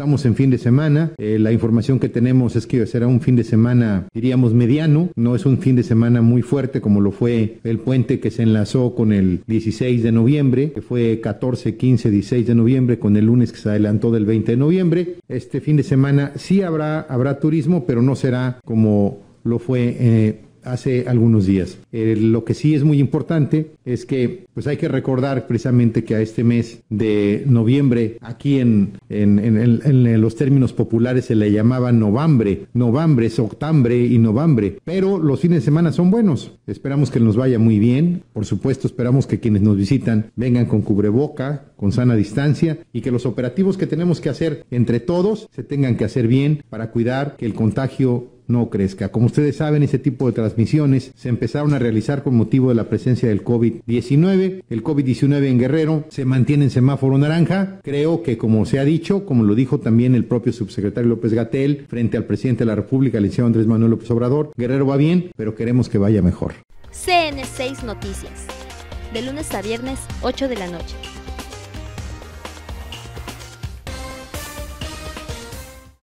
Estamos en fin de semana. Eh, la información que tenemos es que será un fin de semana, diríamos, mediano. No es un fin de semana muy fuerte como lo fue el puente que se enlazó con el 16 de noviembre, que fue 14, 15, 16 de noviembre, con el lunes que se adelantó del 20 de noviembre. Este fin de semana sí habrá, habrá turismo, pero no será como lo fue. Eh, hace algunos días. Eh, lo que sí es muy importante es que pues hay que recordar precisamente que a este mes de noviembre, aquí en, los términos populares se le llamaba noviembre, noviembre, octambre y noviembre. pero los fines de semana son buenos. Esperamos que nos vaya muy bien, por supuesto esperamos que quienes nos visitan vengan con cubreboca, con sana distancia y que los operativos que tenemos que hacer entre todos se tengan que hacer bien para cuidar que el contagio no crezca. Como ustedes saben, ese tipo de transmisiones se empezaron a realizar con motivo de la presencia del COVID-19. El COVID-19 en Guerrero se mantiene en semáforo naranja. Creo que, como se ha dicho, como lo dijo también el propio subsecretario López Gatel, frente al presidente de la República, el licenciado Andrés Manuel López Obrador, Guerrero va bien, pero queremos que vaya mejor. CN6 Noticias, de lunes a viernes, 8 de la noche.